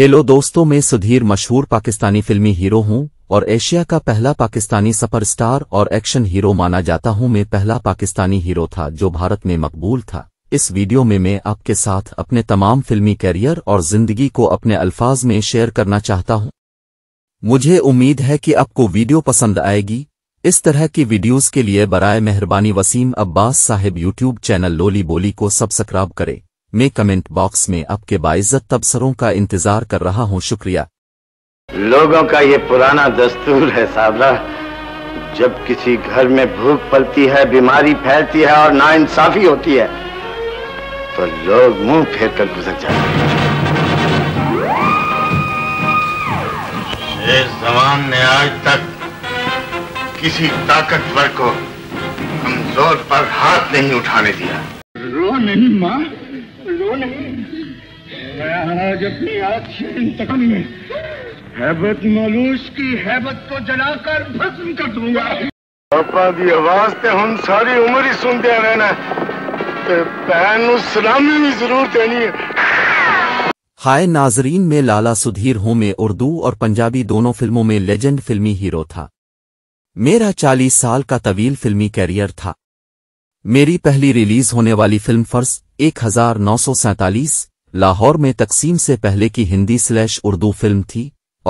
hello दोस्तों मैं सुधीर मशहूर पाकिस्तानी फिल्मी हीरो हूं और एशिया का पहला पाकिस्तानी सुपरस्टार और एक्शन हीरो माना जाता हूं मैं पहला पाकिस्तानी हीरो था जो भारत में मकबूल था इस वीडियो में मैं आपके साथ अपने तमाम फिल्मी कैरियर और जिंदगी को अपने अल्फाज में शेयर करना चाहता हूं मुझे उम्मीद है कि आपको वीडियो पसंद आएगी इस तरह की वीडियोज़ के लिए बरए मेहरबानी वसीम अब्बास साहिब यूट्यूब चैनल लोली बोली को सब्सक्राइब करें मैं कमेंट बॉक्स में आपके बाइज्जत तबसरों का इंतजार कर रहा हूँ शुक्रिया लोगों का ये पुराना दस्तूर है साबरा जब किसी घर में भूख पलती है बीमारी फैलती है और नाइंसाफी होती है तो लोग मुंह फेर कर गुजर जाते हैं इस ने आज तक किसी ताकतवर को कमजोर पर हाथ नहीं उठाने दिया रो नहीं माँ नहीं अपनी आज से इंतकाम में हैबत मलूस की हैबत को जलाकर भस्म कर दूंगा पापा की आवाज तो हम सारी उम्र ही सुनते रहना भैन सलामी भी जरूर देनी है हाय नाजरीन में लाला सुधीर हूं मैं उर्दू और पंजाबी दोनों फिल्मों में लेजेंड फिल्मी हीरो था मेरा 40 साल का तवील फिल्मी कैरियर था मेरी पहली रिलीज होने वाली फिल्म फर्स्ट एक लाहौर में तकसीम से पहले की हिंदी स्लैश उर्दू फिल्म थी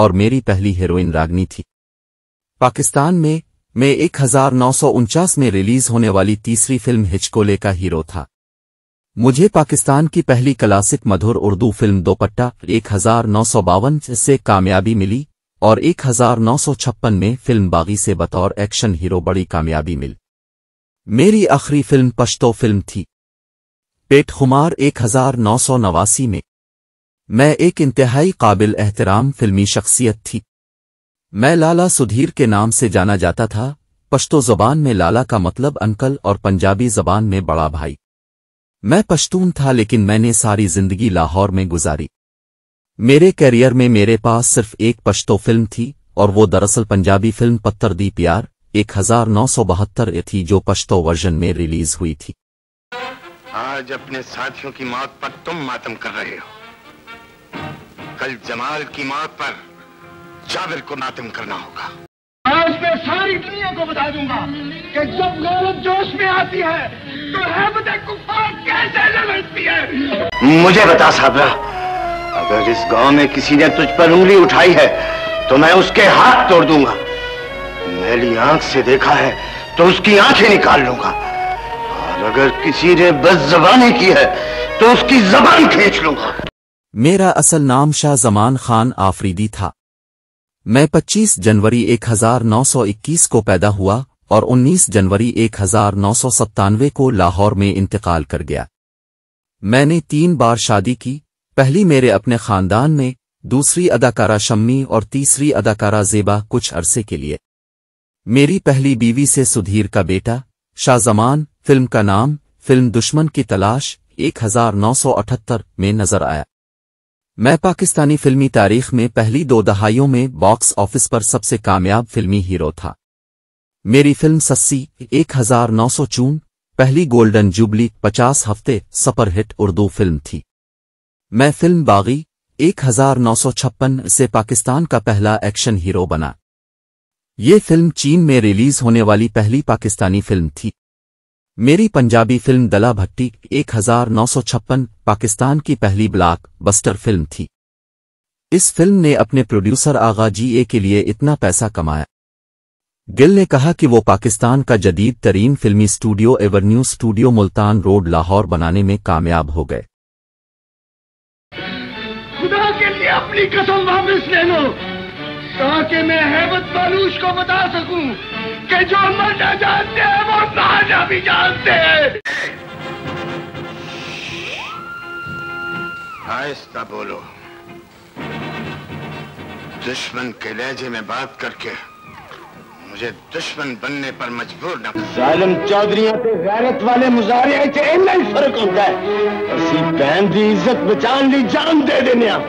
और मेरी पहली हीरोइन रागनी थी पाकिस्तान में मैं एक में रिलीज होने वाली तीसरी फिल्म हिचकोले का हीरो था मुझे पाकिस्तान की पहली क्लासिक मधुर उर्दू फिल्म दोपट्टा एक से कामयाबी मिली और एक में फिल्म बागी से बतौर एक्शन हीरो बड़ी कामयाबी मिली मेरी आखिरी फिल्म पश्तो फिल्म थी पेट खुमार एक हजार नौ सौ नवासी में मैं एक इंतहाई काबिल एहतराम फिल्मी शख्सियत थी मैं लाला सुधीर के नाम से जाना जाता था पश्तो जबान में लाला का मतलब अंकल और पंजाबी जबान में बड़ा भाई मैं पश्तून था लेकिन मैंने सारी जिंदगी लाहौर में गुजारी मेरे कैरियर में मेरे पास सिर्फ एक पश्तो फिल्म थी और वो दरअसल पंजाबी फिल्म पत्थर दी प्यार एक हजार नौ सौ बहत्तर थी जो पश्तो वर्जन में रिलीज हुई थी आज अपने साथियों की मौत पर तुम मातम कर रहे हो कल जमाल की मौत पर जाविर को मातम करना होगा आज मैं सारी दुनिया को बता दूंगा कि जब गौरत जोश में आती है तो कैसे लड़ती है मुझे बता साबरा अगर इस गांव में किसी ने तुझ पर उंगली उठाई है तो मैं उसके हाथ तोड़ दूंगा मेरी आंख से देखा है तो उसकी आंखें निकाल लूंगा अगर किसी ने बस जबानी की है तो उसकी जबान खींच लूंगा मेरा असल नाम शाह जमान खान आफरीदी था मैं 25 जनवरी 1921 को पैदा हुआ और 19 जनवरी एक को लाहौर में इंतकाल कर गया मैंने तीन बार शादी की पहली मेरे अपने खानदान में दूसरी अदाकारा शम्मी और तीसरी अदाकारा जेबा कुछ अरसे के लिए मेरी पहली बीवी से सुधीर का बेटा शाहजमान फिल्म का नाम फिल्म दुश्मन की तलाश 1978 में नजर आया मैं पाकिस्तानी फिल्मी तारीख में पहली दो दहाइयों में बॉक्स ऑफिस पर सबसे कामयाब फिल्मी हीरो था मेरी फिल्म सस्सी 1900 चून पहली गोल्डन जुबली 50 हफ्ते सपरहिट उर्दू फिल्म थी मैं फिल्म बागी 1956 से पाकिस्तान का पहला एक्शन हीरो बना ये फिल्म चीन में रिलीज होने वाली पहली पाकिस्तानी फिल्म थी मेरी पंजाबी फिल्म दला भट्टी एक पाकिस्तान की पहली ब्लॉक बस्टर फिल्म थी इस फिल्म ने अपने प्रोड्यूसर आगा जी ए के लिए इतना पैसा कमाया गिल ने कहा कि वो पाकिस्तान का जदीद तरीन फिल्मी studio Evernew studio Multan road Lahore बनाने में कामयाब हो गए खुदा के लिए अपनी कसम वापस ले लो ताकि मैं हैबत बालूश को बता सकूं के जो मरना जानते हैं वो नहाना भी जानते हैं हाँ, बोलो दुश्मन के लहजे में बात करके मुझे दुश्मन बनने पर मजबूर न जालिम चौधरी के गैरत वाले मुजारे इतना ही फर्क होता है बहन की इज्जत बचाने जान दे देने आप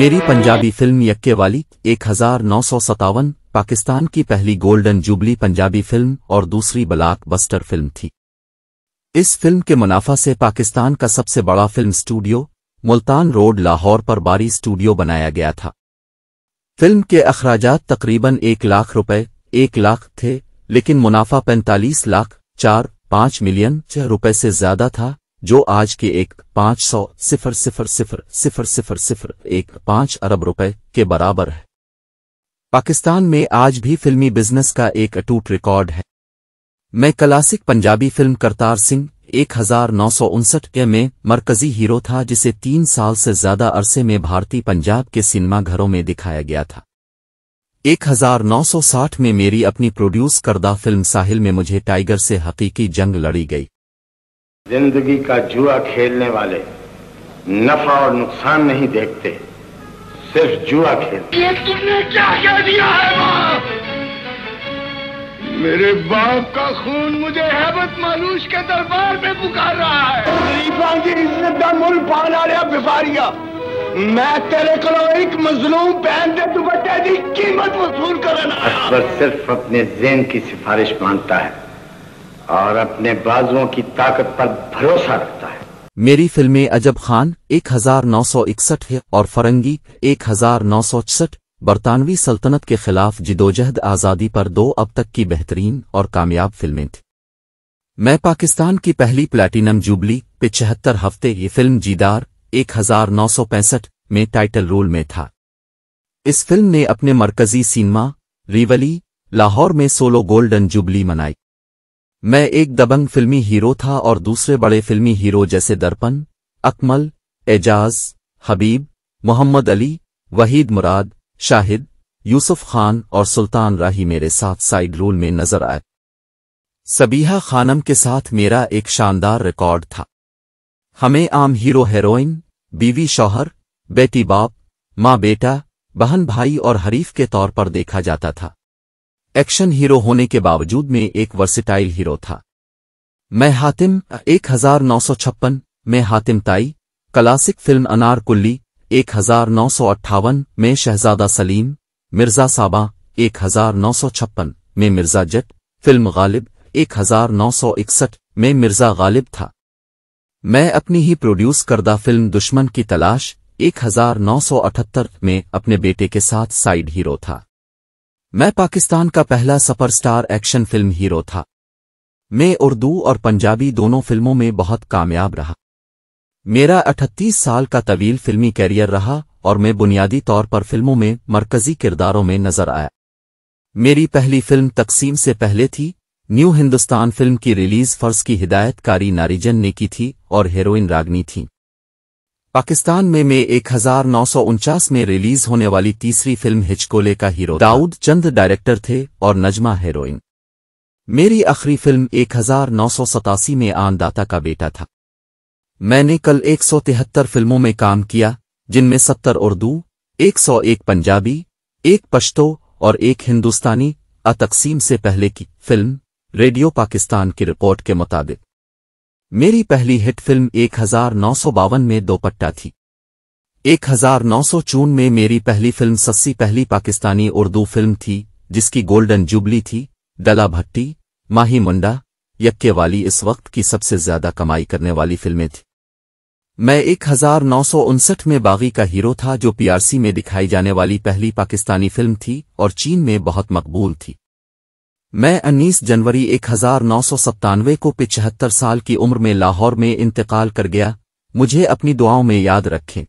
मेरी पंजाबी फिल्म ਲਈ वाली एक हजार नौ सौ सतावन पाकिस्तान की पहली गोल्डन जुबली पंजाबी फिल्म और दूसरी ब्लाक बस्टर फिल्म थी इस फिल्म के मुनाफा से पाकिस्तान का सबसे बड़ा film studio Multan road Lahore पर बारी स्टूडियो बनाया गया था फिल्म के अखराज तकरीबन एक लाख रुपए एक लाख थे लेकिन मुनाफा पैंतालीस लाख चार पाँच मिलियन रुपए से ज्यादा था जो आज के एक पाँच सौ सिफर सिफर सिफर सिफर सिफर सिफर एक पाँच अरब रुपए के बराबर है पाकिस्तान में आज भी फिल्मी बिजनेस का एक अटूट रिकॉर्ड है मैं क्लासिक पंजाबी फिल्म करतार सिंह एक हजार नौ सौ उनसठ में मरकजी हीरो था जिसे तीन साल से ज्यादा अरसे में भारतीय पंजाब के सिनेमाघरों में दिखाया गया था 1960 में मेरी अपनी प्रोड्यूस करदा फिल्म साहिल में मुझे टाइगर से हकीकी जंग लड़ी गई जिंदगी का जुआ खेलने वाले नफा और नुकसान नहीं देखते सिर्फ जुआ खेलते ये तुमने क्या कह दिया है मेरे बाप का खून मुझे हैबत मालूश के दरबार में पुकार रहा है शरीफा की इज्जत पाना रहा बिफारिया मैं तेरे को एक मजलूम बहन के दुपट्टे की कीमत वसूल करना अकबर सिर्फ अपने जेन की सिफारिश मानता है और अपने बाजुओं की ताकत पर भरोसा रखता है मेरी फिल्में अजब खान 1961 है और फरंगी 1966 बरतानवी सल्तनत के खिलाफ जिदोजहद आज़ादी पर दो अब तक की बेहतरीन और कामयाब फिल्में थी मैं पाकिस्तान की पहली प्लैटिनम जुबली पिछहत्तर हफ्ते ये फिल्म जीदार 1965 में टाइटल रोल में था इस फिल्म ने अपने मरकजी सिनेमा रिवली लाहौर में सोलो गोल्डन जुबली मनाई मैं एक दबंग फिल्मी हीरो था और दूसरे बड़े फिल्मी हीरो जैसे दर्पण अकमल एजाज हबीब मोहम्मद अली वहीद मुराद शाहिद यूसुफ खान और सुल्तान राही मेरे साथ साइड रोल में नजर आए सबीहा खानम के साथ मेरा एक शानदार रिकॉर्ड था हमें आम हीरो हेरोइन बीवी शौहर बेटी बाप माँ बेटा बहन भाई और हरीफ के तौर पर देखा जाता था एक्शन हीरो होने के बावजूद में एक वर्सिटाइल हीरो था मैं हातिम एक हजार नौ सौ छप्पन में हातिम ताई क्लासिक फिल्म अनार कुल्ली एक हजार नौ सौ अट्ठावन में शहजादा सलीम मिर्जा साबा एक हजार नौ सौ छप्पन में मिर्जा जट फिल्म गालिब एक हजार नौ सौ इकसठ में मिर्जा गालिब था मैं अपनी ही प्रोड्यूस करदा फिल्म दुश्मन की तलाश 1978 में अपने बेटे के साथ साइड हीरो था मैं पाकिस्तान का पहला सुपरस्टार एक्शन फिल्म हीरो था मैं उर्दू और पंजाबी दोनों फिल्मों में बहुत कामयाब रहा मेरा 38 साल का तवील फिल्मी कैरियर रहा और मैं बुनियादी तौर पर फिल्मों में मरकजी किरदारों में नजर आया मेरी पहली फिल्म तकसीम से पहले थी न्यू हिंदुस्तान फिल्म की रिलीज फर्ज की हिदायतकारी नारीजन ने की थी और हीरोइन रागनी थी पाकिस्तान में मई एक में रिलीज होने वाली तीसरी फिल्म हिचकोले का हीरो दाऊद चंद डायरेक्टर थे और नजमा हेरोइन मेरी आखिरी फिल्म एक में आनदाता का बेटा था मैंने कल एक फिल्मों में काम किया जिनमें 70 उर्दू 101 पंजाबी एक पश्तो और एक हिंदुस्तानी अतकसीम से पहले की फिल्म रेडियो पाकिस्तान की रिपोर्ट के मुताबिक मेरी पहली हिट फिल्म एक हजार नौ सौ बावन में दोपट्टा थी एक हजार नौ सौ चून में मेरी पहली फिल्म सस्सी पहली पाकिस्तानी उर्दू फिल्म थी जिसकी गोल्डन जुबली थी दला भट्टी माही मुंडा यक्के वाली इस वक्त की सबसे ज्यादा कमाई करने वाली फिल्में थी मैं एक हजार नौ सौ उनसठ में बागी का हीरो था जो पीआरसी में दिखाई जाने वाली पहली पाकिस्तानी फिल्म थी और चीन में बहुत मकबूल थी मैं उन्नीस जनवरी एक हजार नौ सौ सत्तानवे को पिचहत्तर साल की उम्र में लाहौर में इंतकाल कर गया मुझे अपनी दुआओं में याद रखें